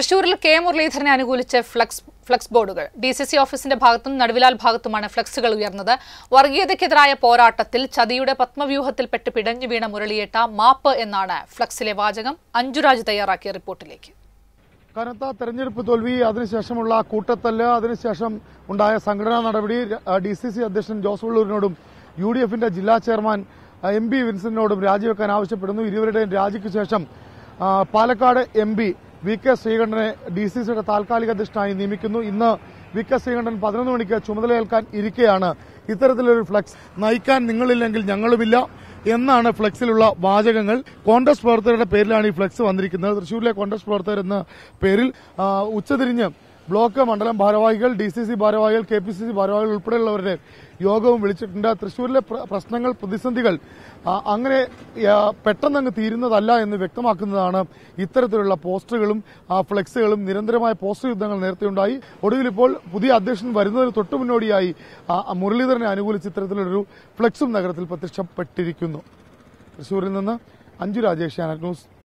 തൃശൂരിൽ കെ മുരളീധരനെ അനുകൂലിച്ച് ഫ്ലക്സ് ഫ്ലക്സ് ബോർഡുകൾ ഡി സി സി ഓഫീസിന്റെ ഭാഗത്തും നടുവിലാൽ ഭാഗത്തുമാണ് ഫ്ലക്സുകൾ ഉയർന്നത് വർഗീയതയ്ക്കെതിരായ പോരാട്ടത്തിൽ ചതിയുടെ പത്മവ്യൂഹത്തിൽപ്പെട്ട് പിടഞ്ഞു വീണ മുരളിയേട്ട മാപ്പ് എന്നാണ് ഫ്ലക്സിലെ വാചകം അഞ്ജുരാജ് തയ്യാറാക്കിയ റിപ്പോർട്ടിലേക്ക് കനത്ത തെരഞ്ഞെടുപ്പ് തോൽവി അതിനുശേഷമുള്ള കൂട്ടത്തല്ല് അതിനുശേഷം ഉണ്ടായ സംഘടനാ നടപടി ഡി സി സി അധ്യക്ഷൻ ജോസ് വള്ളൂരിനോടും യു ഡി എഫിന്റെ ജില്ലാ ചെയർമാൻ എം പി വിൻസന്റിനോടും രാജിവെക്കാൻ ആവശ്യപ്പെടുന്നു ഇരുവരുടെയും രാജിക്ക് ശേഷം Palakkad M P V K ശ്രീകണ്ഠനെ ഡി സി സിയുടെ താൽക്കാലിക അധ്യക്ഷനായി നിയമിക്കുന്നു ഇന്ന് വി കെ ശ്രീകണ്ഠൻ പതിനൊന്ന് മണിക്ക് ചുമതലയേൽക്കാൻ ഇരിക്കെയാണ് ഇത്തരത്തിലൊരു ഫ്ലക്സ് നയിക്കാൻ നിങ്ങളില്ലെങ്കിൽ ഞങ്ങളുമില്ല എന്നാണ് ഫ്ലക്സിലുള്ള വാചകങ്ങൾ കോൺഗ്രസ് പ്രവർത്തകരുടെ പേരിലാണ് ഈ ഫ്ലക്സ് വന്നിരിക്കുന്നത് തൃശൂരിലെ കോൺഗ്രസ് പ്രവർത്തകർ എന്ന പേരിൽ ഉച്ചതിരിഞ്ഞ് ബ്ലോക്ക് മണ്ഡലം ഭാരവാഹികൾ ഡി സി സി ഭാരവാഹികൾ കെ പി സി സി ഭാരവാഹികൾ ഉൾപ്പെടെയുള്ളവരുടെ യോഗവും വിളിച്ചിട്ടുണ്ട് തൃശൂരിലെ പ്രശ്നങ്ങൾ പ്രതിസന്ധികൾ അങ്ങനെ പെട്ടെന്നങ്ങ് തീരുന്നതല്ല എന്ന് വ്യക്തമാക്കുന്നതാണ് ഇത്തരത്തിലുള്ള പോസ്റ്ററുകളും ഫ്ലെക്സുകളും നിരന്തരമായ പോസ്റ്റർ യുദ്ധങ്ങൾ നേരത്തെയുണ്ടായി ഒടുവിൽ ഇപ്പോൾ പുതിയ അധ്യക്ഷൻ വരുന്നതിന് തൊട്ടു മുന്നോടിയായി മുരളീധരനെ അനുകൂലിച്ച് ഇത്തരത്തിലൊരു ഫ്ലെക്സും നഗരത്തിൽ പ്രത്യക്ഷപ്പെട്ടിരിക്കുന്നു തൃശൂരിൽ നിന്ന് അഞ്ജു രാജേഷ് ന്യൂസ്